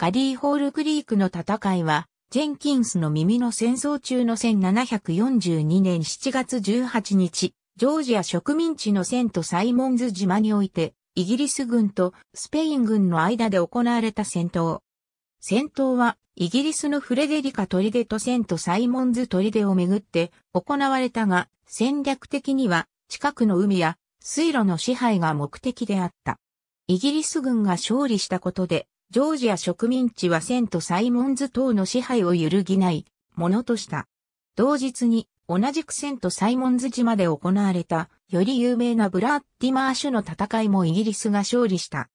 ガディーホールクリークの戦いは、ジェンキンスの耳の戦争中の1742年7月18日、ジョージア植民地のセントサイモンズ島において、イギリス軍とスペイン軍の間で行われた戦闘。戦闘は、イギリスのフレデリカ・トリデとセント・サイモンズ・トリデをめぐって行われたが、戦略的には近くの海や水路の支配が目的であった。イギリス軍が勝利したことで、ジョージア植民地はセント・サイモンズ等の支配を揺るぎないものとした。同日に、同じくセント・サイモンズ島で行われた、より有名なブラッティマーシュの戦いもイギリスが勝利した。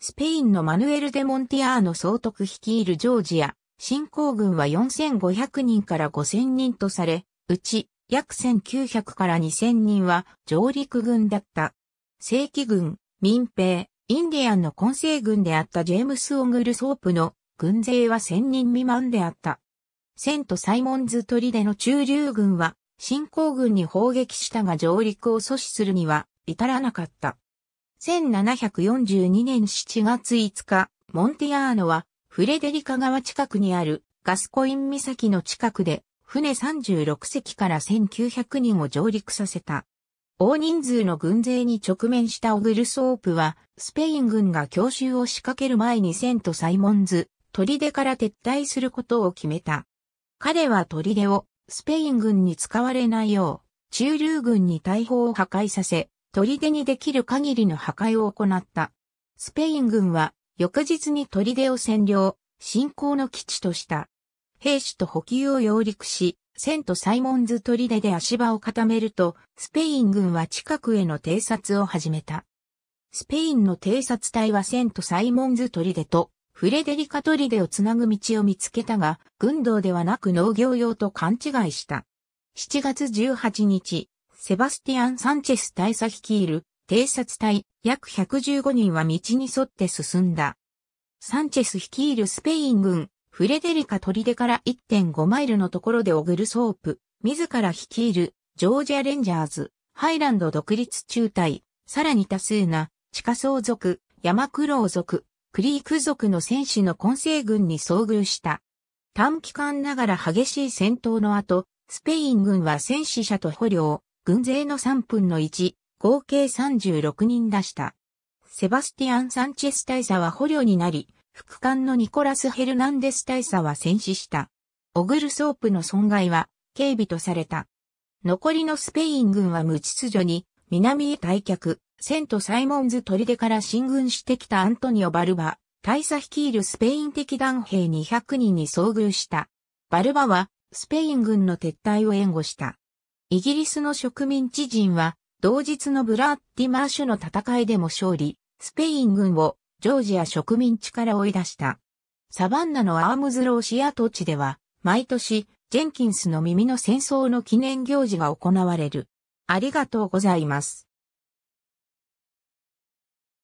スペインのマヌエル・デ・モンティアーノ総督率いるジョージア、侵攻軍は4500人から5000人とされ、うち約1900から2000人は上陸軍だった。正規軍、民兵、インディアンの混成軍であったジェームス・オングル・ソープの軍勢は1000人未満であった。セント・サイモンズ砦の駐留軍は侵攻軍に砲撃したが上陸を阻止するには至らなかった。1742年7月5日、モンティアーノはフレデリカ川近くにあるガスコイン岬の近くで船36隻から1900人を上陸させた。大人数の軍勢に直面したオグルソープは、スペイン軍が強襲を仕掛ける前にセント・サイモンズ、砦から撤退することを決めた。彼は砦をスペイン軍に使われないよう、中流軍に大砲を破壊させ、砦にできる限りの破壊を行った。スペイン軍は翌日に砦を占領、侵攻の基地とした。兵士と補給を揚陸し、セント・サイモンズ砦で足場を固めると、スペイン軍は近くへの偵察を始めた。スペインの偵察隊はセント・サイモンズ砦とフレデリカ砦をつなぐ道を見つけたが、軍道ではなく農業用と勘違いした。7月18日、セバスティアン・サンチェス大佐率いる偵察隊約115人は道に沿って進んだ。サンチェス率いるスペイン軍フレデリカ砦から1.5マイルのところでオグルソープ、自ら率いるジョージアレンジャーズ、ハイランド独立中隊、さらに多数な地下層族、山黒族、クリーク族の戦士の混成軍に遭遇した。短期間ながら激しい戦闘の後、スペイン軍は戦死者と捕虜軍勢の3分の1、合計36人出した。セバスティアン・サンチェス大佐は捕虜になり、副官のニコラス・ヘルナンデス大佐は戦死した。オグルソープの損害は警備とされた。残りのスペイン軍は無秩序に南へ退却、セント・サイモンズ砦から進軍してきたアントニオ・バルバ、大佐率いるスペイン敵団兵200人に遭遇した。バルバはスペイン軍の撤退を援護した。イギリスの植民地人は同日のブラッディマーシュの戦いでも勝利、スペイン軍をジョージア植民地から追い出した。サバンナのアームズローシア土地では、毎年、ジェンキンスの耳の戦争の記念行事が行われる。ありがとうございます。